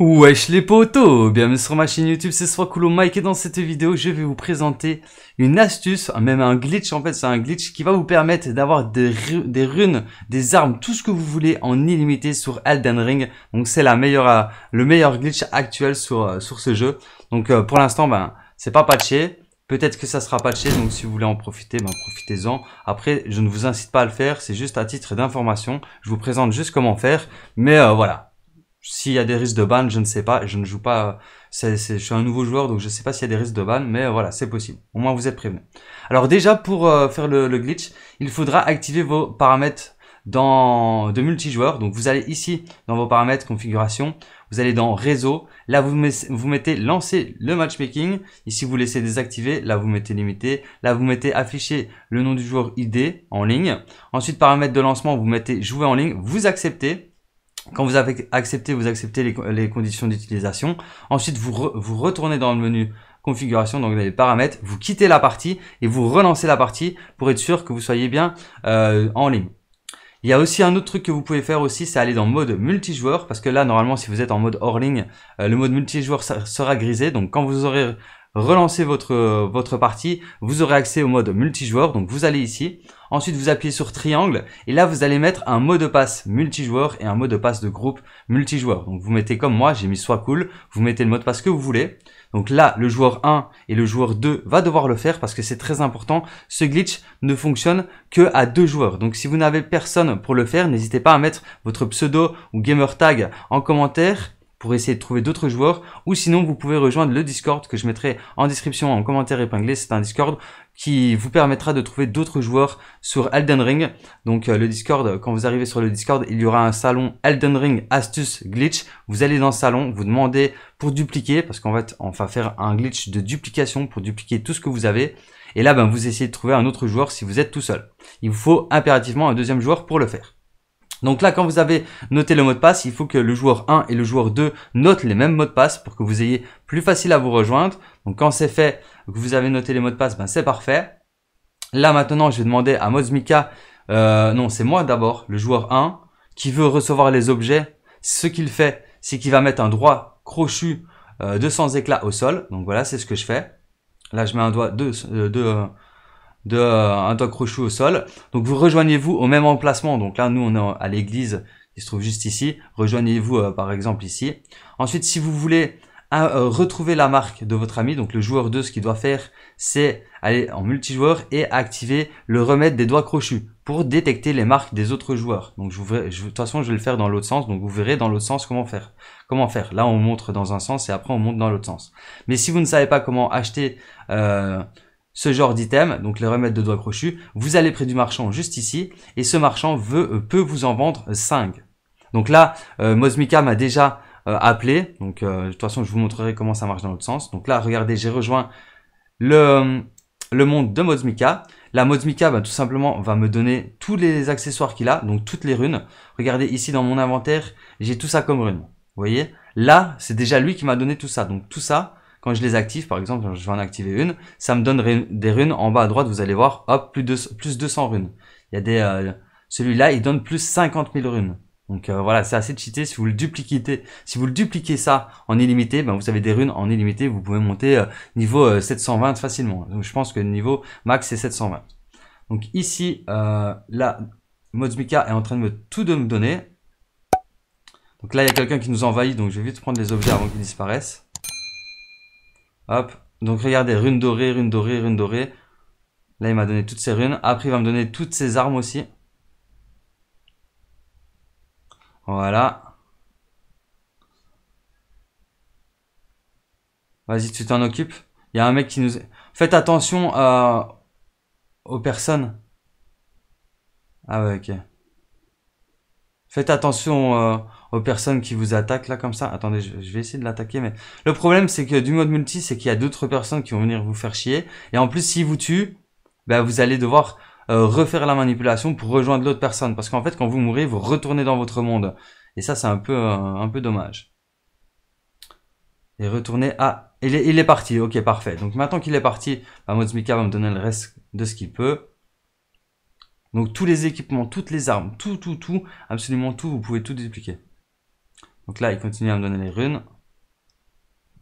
Wesh les potos Bienvenue sur ma chaîne YouTube, c'est Swakulo Mike et dans cette vidéo je vais vous présenter une astuce, même un glitch en fait, c'est un glitch qui va vous permettre d'avoir des, runes, des armes, tout ce que vous voulez en illimité sur Elden Ring. Donc c'est la meilleure, euh, le meilleur glitch actuel sur, euh, sur ce jeu. Donc euh, pour l'instant ben c'est pas patché, Peut-être que ça sera patché, donc si vous voulez en profiter, ben profitez-en. Après, je ne vous incite pas à le faire, c'est juste à titre d'information. Je vous présente juste comment faire, mais voilà. S'il y a des risques de ban, je ne sais pas. Je ne joue pas. Euh, je suis un nouveau joueur, donc je ne sais pas s'il y a des risques de ban, mais euh, voilà, c'est possible. Au moins, vous êtes prévenu. Alors déjà, pour euh, faire le, glitch, il faudra activer vos paramètres dans, de multijoueur. Donc vous allez ici dans vos paramètres configuration, vous allez dans réseau. Là, vous, vous mettez lancer le matchmaking. Ici, vous laissez désactiver. Là, vous mettez limité. Là, vous mettez afficher le nom du joueur ID en ligne. Ensuite, paramètres de lancement, vous mettez jouer en ligne. Vous acceptez. Quand vous avez accepté, vous acceptez les, conditions d'utilisation. Ensuite, vous, vous retournez dans le menu configuration, donc les paramètres, vous quittez la partie et vous relancez la partie pour être sûr que vous soyez bien euh, en ligne. Il y a aussi un autre truc que vous pouvez faire aussi, c'est aller dans mode multijoueur, parce que là, normalement, si vous êtes en mode hors ligne, euh, le mode multijoueur sera grisé. Donc, quand vous aurez relancé votre, euh, votre partie, vous aurez accès au mode multijoueur. Donc, vous allez ici, Ensuite, vous appuyez sur triangle et là, vous allez mettre un mot de passe multijoueur et un mot de passe de groupe multijoueur. Donc, vous mettez comme moi, j'ai mis soit cool, vous mettez le mot de passe que vous voulez. Donc là, le joueur 1 et le joueur 2 va devoir le faire parce que c'est très important. Ce glitch ne fonctionne que à deux joueurs. Donc si vous n'avez personne pour le faire, n'hésitez pas à mettre votre pseudo ou gamer tag en commentaire pour essayer de trouver d'autres joueurs ou sinon vous pouvez rejoindre le Discord que je mettrai en description en commentaire épinglé. C'est un Discord qui vous permettra de trouver d'autres joueurs sur Elden Ring. Donc euh, le Discord, euh, quand vous arrivez sur le Discord, il y aura un salon Elden Ring astuce glitch. Vous allez dans le salon, vous demandez pour dupliquer parce qu'en fait on va faire un glitch de duplication pour dupliquer tout ce que vous avez. Et là, ben, vous essayez de trouver un autre joueur si vous êtes tout seul. Il vous faut impérativement un deuxième joueur pour le faire. Donc là, quand vous avez noté le mot de passe, il faut que le joueur 1 et le joueur 2 notent les mêmes mots de passe pour que vous ayez plus facile à vous rejoindre. Donc quand c'est fait, que vous avez noté les mots de passe, ben c'est parfait. Là maintenant, je vais demander à Mozmika, euh, non c'est moi d'abord, le joueur 1, qui veut recevoir les objets. Ce qu'il fait, c'est qu'il va mettre un droit crochu euh, de sans éclat au sol. Donc voilà, c'est ce que je fais. Là, je mets un doigt de, de, de de euh, un doigt crochu au sol. Donc vous rejoignez-vous au même emplacement. Donc là, nous, on est à l'église qui se trouve juste ici. Rejoignez-vous euh, par exemple ici. Ensuite, si vous voulez euh, retrouver la marque de votre ami, donc le joueur 2, ce qu'il doit faire, c'est aller en multijoueur et activer le remède des doigts crochus pour détecter les marques des autres joueurs. Donc je, vous, je de toute façon, je vais le faire dans l'autre sens, donc vous verrez dans l'autre sens comment faire. Comment faire Là, on montre dans un sens et après on montre dans l'autre sens. Mais si vous ne savez pas comment acheter ce genre d'item, donc les remèdes de doigts crochus, vous allez près du marchand juste ici, et ce marchand veut, euh, peut vous en vendre 5. Donc là, euh, m'a déjà euh, appelé, donc euh, de toute façon je vous montrerai comment ça marche dans l'autre sens. Donc là, regardez, j'ai rejoint le, le monde de Mozmika. La Mozmika, va bah, tout simplement, va me donner tous les accessoires qu'il a, donc toutes les runes. Regardez ici dans mon inventaire, j'ai tout ça comme runes. Vous voyez Là, c'est déjà lui qui m'a donné tout ça. Donc tout ça, je les active, par exemple, je vais en activer une, ça me donne des runes en bas à droite, vous allez voir, hop, plus, de, plus 200 runes. Il y des... Euh, celui-là, il donne plus 50 000 runes. Donc euh, voilà, c'est assez cheaté. Si vous le dupliquez, si vous le dupliquez ça en illimité, ben vous avez des runes en illimité, vous pouvez monter euh, niveau 720 facilement. Donc je pense que le niveau max c'est 720. Donc ici, là, Modsmika est en train de me tout de me donner. Donc là, il y a quelqu'un qui nous envahit, donc je vais vite prendre les objets avant qu'ils disparaissent. Hop. Donc regardez, rune dorée, rune dorée, rune dorée. Là, il m'a donné toutes ses runes. Après, il va me donner toutes ses armes aussi. Voilà. Vas-y, tu t'en occupes. Il y a un mec qui nous... Faites attention euh, aux personnes. Ah ouais, ok. Faites attention... Euh, aux personnes qui vous attaquent là comme ça. Attendez, je, vais essayer de l'attaquer, mais le problème c'est que du mode multi, c'est qu'il y a d'autres personnes qui vont venir vous faire chier. Et en plus, s'ils vous tuent, bah, vous allez devoir euh, refaire la manipulation pour rejoindre l'autre personne. Parce qu'en fait, quand vous mourrez, vous retournez dans votre monde. Et ça, c'est un peu, euh, un peu dommage. Et retournez à... Il est, il est parti, ok, parfait. Donc maintenant qu'il est parti, bah, mode Mozmika va me donner le reste de ce qu'il peut. Donc tous les équipements, toutes les armes, tout, tout, tout, absolument tout, vous pouvez tout dupliquer. Donc là, il continue à me donner les runes.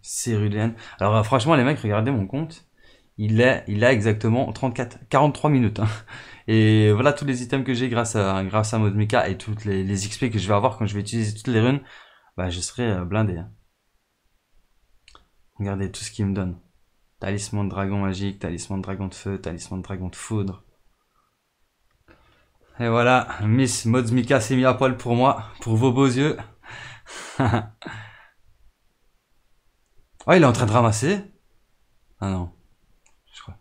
Cérulienne. Alors euh, franchement, les mecs, regardez mon compte. Il a, il a exactement 34, 43 minutes. Hein. Et voilà tous les items que j'ai grâce à, grâce à Modmika et toutes les, XP que je vais avoir quand je vais utiliser toutes les runes. Bah, je serai euh, blindé. Hein. Regardez tout ce qu'il me donne. Talisman de dragon magique, talisman de dragon de feu, talisman de dragon de foudre. Et voilà, Miss Modzmika s'est mis à poil pour moi, pour vos beaux yeux. oh, il est en train de ramasser Ah non. Je crois.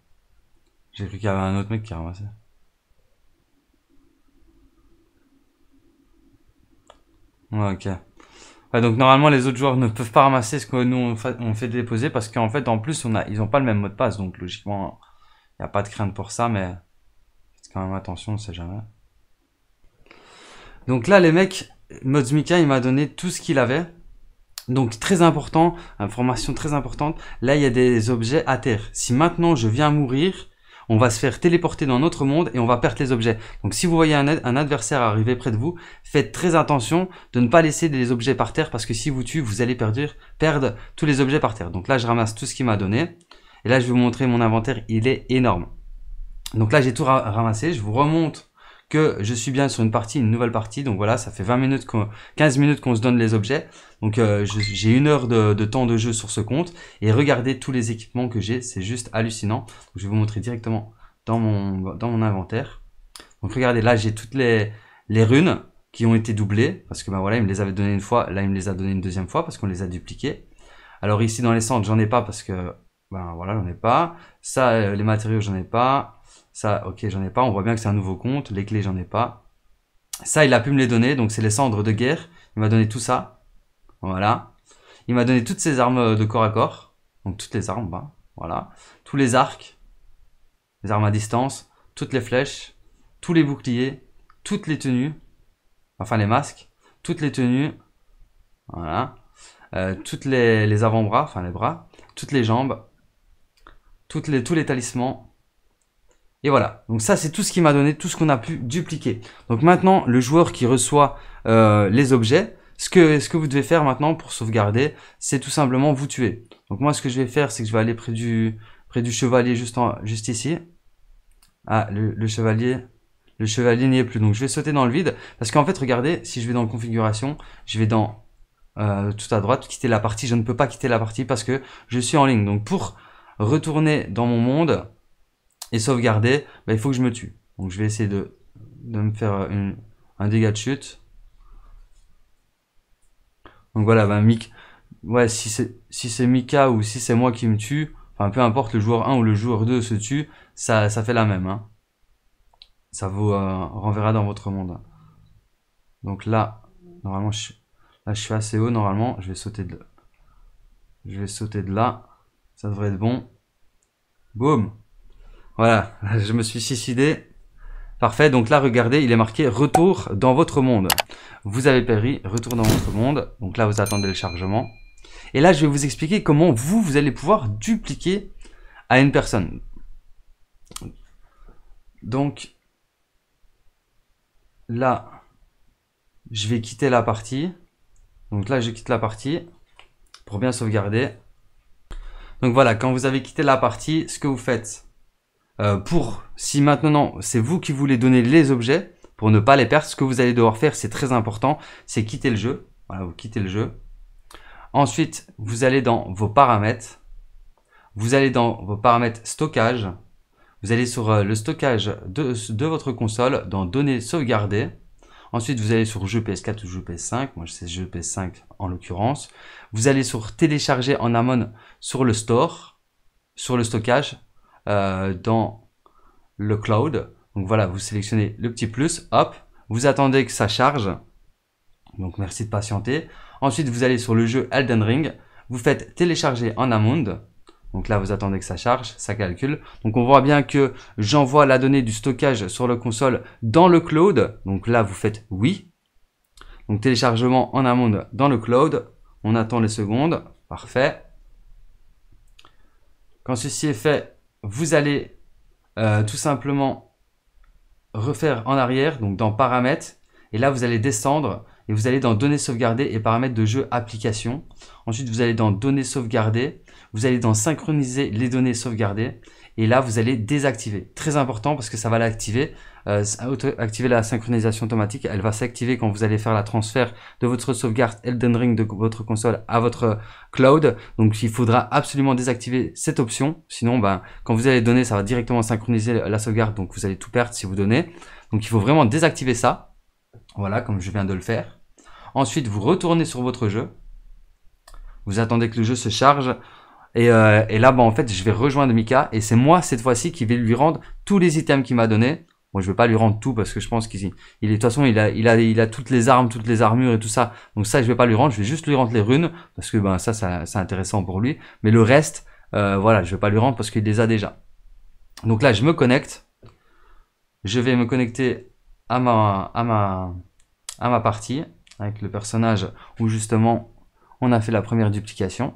J'ai cru qu'il y avait un autre mec qui ramassait ok. donc normalement les autres joueurs ne peuvent pas ramasser ce que nous on fait, déposer parce qu'en fait en plus on a, ils n'ont pas le même mot de passe donc logiquement il n'y a pas de crainte pour ça mais faites quand même attention on sait jamais. Donc là les mecs Modzmika, il m'a donné tout ce qu'il avait. Donc très important, information très importante, là il y a des objets à terre. Si maintenant je viens mourir, on va se faire téléporter dans notre monde et on va perdre les objets. Donc si vous voyez un, adversaire arriver près de vous, faites très attention de ne pas laisser des objets par terre parce que si vous tuez, vous allez perdre, perdre tous les objets par terre. Donc là, je ramasse tout ce qu'il m'a donné. Et là, je vais vous montrer mon inventaire, il est énorme. Donc là, j'ai tout ramassé, je vous remonte je suis bien sur une partie, une nouvelle partie. Donc voilà, ça fait 20 minutes, 15 minutes qu'on se donne les objets. Donc euh, j'ai une heure de, temps de jeu sur ce compte. Et regardez tous les équipements que j'ai, c'est juste hallucinant. je vais vous montrer directement dans mon, dans mon inventaire. Donc regardez, là j'ai toutes les, les runes qui ont été doublées. Parce que ben voilà, il me les avait donné une fois, là il me les a donné une deuxième fois parce qu'on les a dupliquées. Alors ici dans les centres, j'en ai pas parce que ben voilà, j'en ai pas. Ça, euh, les matériaux, j'en ai pas. Ça, ok, j'en ai pas. On voit bien que c'est un nouveau compte. Les clés, j'en ai pas. Ça, il a pu me les donner. Donc, c'est les cendres de guerre. Il m'a donné tout ça. Voilà. Il m'a donné toutes ses armes euh, de corps à corps. Donc, toutes les armes, hein. voilà. Tous les arcs. Les armes à distance. Toutes les flèches. Tous les boucliers. Toutes les tenues. Enfin, les masques. Toutes les tenues. Voilà. Euh, toutes les, avant-bras. Enfin, les bras. Toutes les jambes. Toutes les, tous les talismans et voilà, donc ça c'est tout ce qui m'a donné, tout ce qu'on a pu dupliquer. Donc maintenant, le joueur qui reçoit euh, les objets, ce que, ce que vous devez faire maintenant pour sauvegarder, c'est tout simplement vous tuer. Donc moi ce que je vais faire, c'est que je vais aller près du, près du chevalier juste, en, juste ici. Ah, le, chevalier, le chevalier n'y est plus. Donc je vais sauter dans le vide. Parce qu'en fait, regardez, si je vais dans configuration, je vais dans euh, tout à droite, quitter la partie. Je ne peux pas quitter la partie parce que je suis en ligne. Donc pour retourner dans mon monde, et sauvegarder, bah, il faut que je me tue. Donc je vais essayer de, de me faire un dégât de chute. Donc voilà, bah, Mick, ouais, si c'est si c'est Mika ou si c'est moi qui me tue, enfin peu importe le joueur 1 ou le joueur 2 se tue, ça, fait la même. Hein. Ça vous euh, renverra dans votre monde. Donc là, normalement, je, là je suis assez haut normalement, je vais sauter de je vais sauter de là, ça devrait être bon. Boum voilà, je me suis suicidé. Parfait, donc là, regardez, il est marqué « Retour dans votre monde ». Vous avez péri, retour dans votre monde. Donc là, vous attendez le chargement. Et là, je vais vous expliquer comment vous, vous allez pouvoir dupliquer à une personne. Donc, là, je vais quitter la partie. Donc là, je quitte la partie pour bien sauvegarder. Donc voilà, quand vous avez quitté la partie, ce que vous faites, euh, pour, si maintenant c'est vous qui voulez donner les objets, pour ne pas les perdre, ce que vous allez devoir faire, c'est très important, c'est quitter le jeu. Voilà, vous quittez le jeu. Ensuite, vous allez dans vos paramètres. Vous allez dans vos paramètres stockage. Vous allez sur euh, le stockage de, votre console, dans données sauvegardées. Ensuite, vous allez sur jeu PS4 ou jeu PS5. Moi, je sais jeu PS5 en l'occurrence. Vous allez sur télécharger en amont sur le store, sur le stockage. Euh, dans le cloud. Donc voilà, vous sélectionnez le petit plus, hop, vous attendez que ça charge. Donc merci de patienter. Ensuite, vous allez sur le jeu Elden Ring, vous faites télécharger en amont. Donc là, vous attendez que ça charge, ça calcule. Donc on voit bien que j'envoie la donnée du stockage sur le console dans le cloud. Donc là, vous faites oui. Donc téléchargement en amont dans le cloud. On attend les secondes. Parfait. Quand ceci est fait, vous allez euh, tout simplement refaire en arrière, donc dans paramètres, et là vous allez descendre et vous allez dans données sauvegardées et paramètres de jeu application. Ensuite vous allez dans données sauvegardées, vous allez dans synchroniser les données sauvegardées et là vous allez désactiver. Très important parce que ça va l'activer euh, activer la synchronisation automatique. Elle va s'activer quand vous allez faire la transfert de votre sauvegarde Elden Ring de votre console à votre euh, cloud. Donc il faudra absolument désactiver cette option. Sinon, ben, quand vous allez donner, ça va directement synchroniser la sauvegarde. Donc vous allez tout perdre si vous donnez. Donc il faut vraiment désactiver ça. Voilà, comme je viens de le faire. Ensuite, vous retournez sur votre jeu. Vous attendez que le jeu se charge. Et, euh, là, ben, en fait, je vais rejoindre Mika. Et c'est moi, cette fois-ci, qui vais lui rendre tous les items qu'il m'a donné. Bon, je vais pas lui rendre tout parce que je pense qu'il, est, de toute façon, il a, il a, il a toutes les armes, toutes les armures et tout ça. Donc ça, je vais pas lui rendre. Je vais juste lui rendre les runes parce que ben ça, c'est intéressant pour lui. Mais le reste, euh, voilà, je vais pas lui rendre parce qu'il les a déjà. Donc là, je me connecte. Je vais me connecter à ma, ma, à ma partie avec le personnage où justement on a fait la première duplication.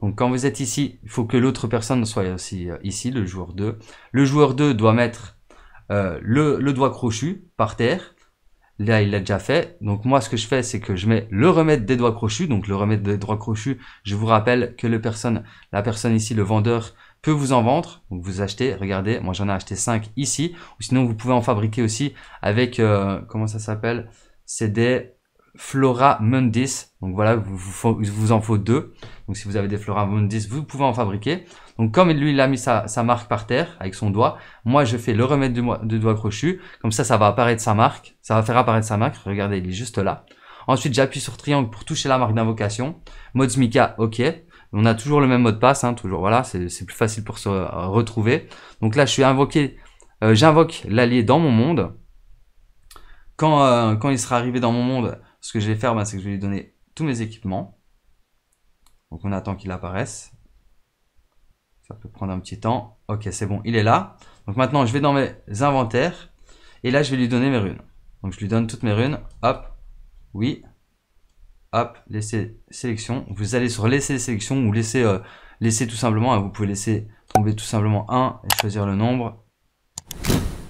Donc quand vous êtes ici, il faut que l'autre personne soit aussi euh, ici, le joueur 2. Le joueur 2 doit mettre euh, le, doigt crochu par terre. Là, il l'a déjà fait. Donc moi, ce que je fais, c'est que je mets le remède des doigts crochus. Donc le remède des doigts crochus, je vous rappelle que le personne, la personne ici, le vendeur, peut vous en vendre. Donc vous achetez, regardez, moi j'en ai acheté 5 ici. Ou sinon, vous pouvez en fabriquer aussi avec, euh, comment ça s'appelle C'est des Flora Mundis. Donc voilà, vous, vous, en faut deux. Donc si vous avez des Flora Mundis, vous pouvez en fabriquer. Donc comme lui, il a mis sa, marque par terre avec son doigt, moi je fais le remède du, doigt crochu. Comme ça, ça va apparaître sa marque. Ça va faire apparaître sa marque. Regardez, il est juste là. Ensuite, j'appuie sur triangle pour toucher la marque d'invocation. Mode ok. On a toujours le même mot de passe, hein, toujours, voilà, c'est plus facile pour se euh, retrouver. Donc là, je suis invoqué, euh, j'invoque l'allié dans mon monde. Quand, euh, quand il sera arrivé dans mon monde, ce que je vais faire, bah, c'est que je vais lui donner tous mes équipements. Donc on attend qu'il apparaisse. Ça peut prendre un petit temps. Ok, c'est bon, il est là. Donc maintenant, je vais dans mes inventaires. Et là, je vais lui donner mes runes. Donc je lui donne toutes mes runes. Hop, oui. Hop, laisser sélection. Vous allez sur laisser sélection ou laisser, euh, laisser tout simplement. vous pouvez laisser tomber tout simplement 1 et choisir le nombre.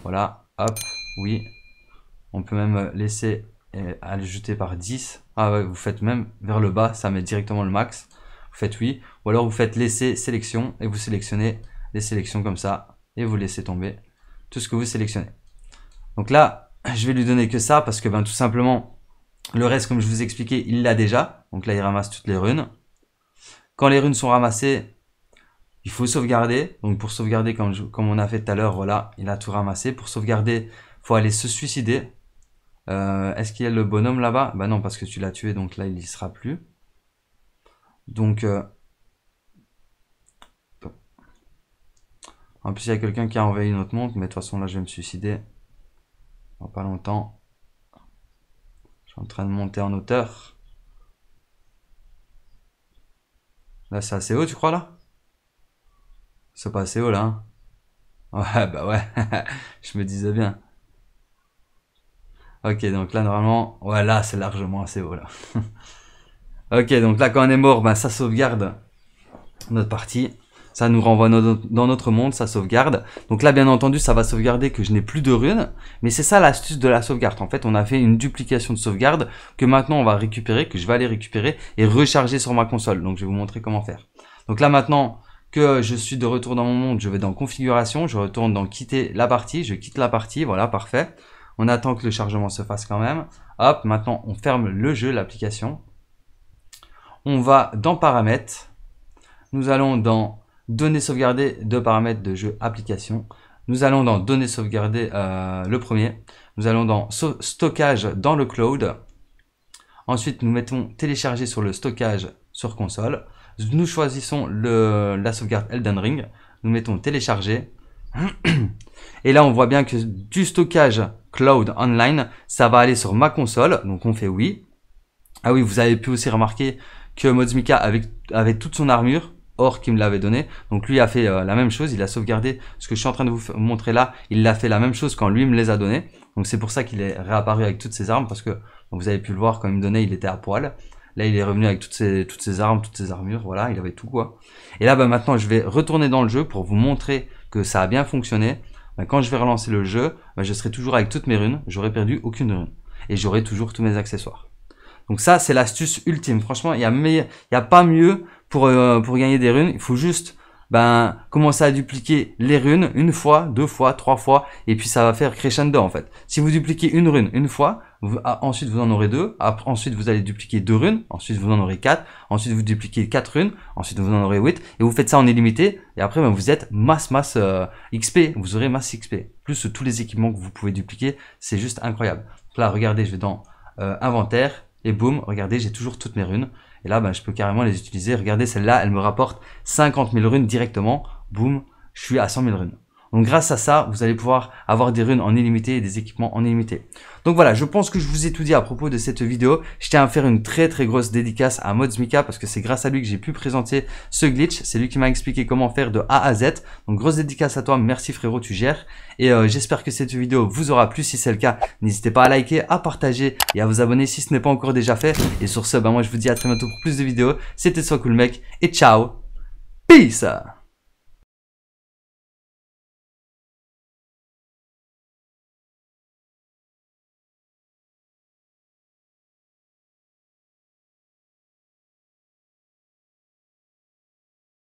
Voilà, hop, oui. On peut même euh, laisser et le par 10. Ah vous faites même vers le bas, ça met directement le max. Vous faites oui. Ou alors vous faites laisser sélection et vous sélectionnez les sélections comme ça et vous laissez tomber tout ce que vous sélectionnez. Donc là, je vais lui donner que ça parce que ben, tout simplement, le reste, comme je vous expliquais, il l'a déjà. Donc là, il ramasse toutes les runes. Quand les runes sont ramassées, il faut sauvegarder. Donc pour sauvegarder, comme, comme on a fait tout à l'heure, voilà, il a tout ramassé. Pour sauvegarder, faut aller se suicider. Euh, est-ce qu'il y a le bonhomme là-bas Bah non, parce que tu l'as tué, donc là, il n'y sera plus. Donc... Euh, en plus, il y a quelqu'un qui a envahi notre monde, mais de toute façon, là, je vais me suicider. Dans pas longtemps. Je suis en train de monter en hauteur. Là, c'est assez haut, tu crois, là C'est pas assez haut, là. Hein ouais, bah ouais. je me disais bien. Ok, donc là, normalement, Voilà, c'est largement assez haut, là. ok, donc là, quand on est mort, ben, ça sauvegarde notre partie. Ça nous renvoie dans notre monde, ça sauvegarde. Donc là, bien entendu, ça va sauvegarder que je n'ai plus de runes. Mais c'est ça l'astuce de la sauvegarde. En fait, on a fait une duplication de sauvegarde que maintenant on va récupérer, que je vais aller récupérer et recharger sur ma console. Donc je vais vous montrer comment faire. Donc là maintenant que je suis de retour dans mon monde, je vais dans configuration, je retourne dans quitter la partie, je quitte la partie, voilà, parfait. On attend que le chargement se fasse quand même. Hop, maintenant on ferme le jeu, l'application. On va dans paramètres. Nous allons dans données sauvegardées de paramètres de jeu application. Nous allons dans données sauvegardées euh, le premier. Nous allons dans stockage dans le cloud. Ensuite, nous mettons télécharger sur le stockage sur console. Nous choisissons le, la sauvegarde Elden Ring. Nous mettons télécharger. Et là, on voit bien que du stockage Cloud Online, ça va aller sur ma console, donc on fait oui. Ah oui, vous avez pu aussi remarquer que Mozmika avait, avait toute son armure, Or qui me l'avait donné. Donc lui a fait euh, la même chose, il a sauvegardé ce que je suis en train de vous montrer là, il l'a fait la même chose quand lui me les a donné Donc c'est pour ça qu'il est réapparu avec toutes ses armes, parce que vous avez pu le voir quand il me donnait, il était à poil. Là, il est revenu avec toutes ses, toutes ses armes, toutes ses armures, voilà, il avait tout quoi. Et là, bah, maintenant, je vais retourner dans le jeu pour vous montrer que ça a bien fonctionné. Ben, quand je vais relancer le jeu, ben, je serai toujours avec toutes mes runes, j'aurai perdu aucune rune. Et j'aurai toujours tous mes accessoires. Donc ça, c'est l'astuce ultime. Franchement, il n'y a, pas mieux euh, pour gagner des runes. Il faut juste ben, commencez à dupliquer les runes une fois, deux fois, trois fois, et puis ça va faire crescendo en fait. Si vous dupliquez une rune une fois, ah, ensuite vous en aurez deux, ensuite vous allez dupliquer deux runes, ensuite vous en aurez quatre, ensuite vous dupliquez quatre runes, ensuite vous en aurez huit, et vous faites ça en illimité, et après ben, vous êtes masse masse euh, XP, vous aurez masse XP, plus tous les équipements que vous pouvez dupliquer, c'est juste incroyable. là regardez, je vais dans euh, inventaire, et boum, regardez, j'ai toujours toutes mes runes, et là, bah, je peux carrément les utiliser. Regardez, celle-là, elle me rapporte 50 000 runes directement. Boum, je suis à 100 000 runes. Donc grâce à ça, vous allez pouvoir avoir des runes en illimité et des équipements en illimité. Donc voilà, je pense que je vous ai tout dit à propos de cette vidéo. Je tiens à faire une très très grosse dédicace à Modsmika parce que c'est grâce à lui que j'ai pu présenter ce glitch. C'est lui qui m'a expliqué comment faire de A à Z. Donc grosse dédicace à toi, merci frérot, tu gères. Et euh, j'espère que cette vidéo vous aura plu. Si c'est le cas, n'hésitez pas à liker, à partager et à vous abonner si ce n'est pas encore déjà fait. Et sur ce, bah moi je vous dis à très bientôt pour plus de vidéos. C'était Soit Cool Mec et ciao Peace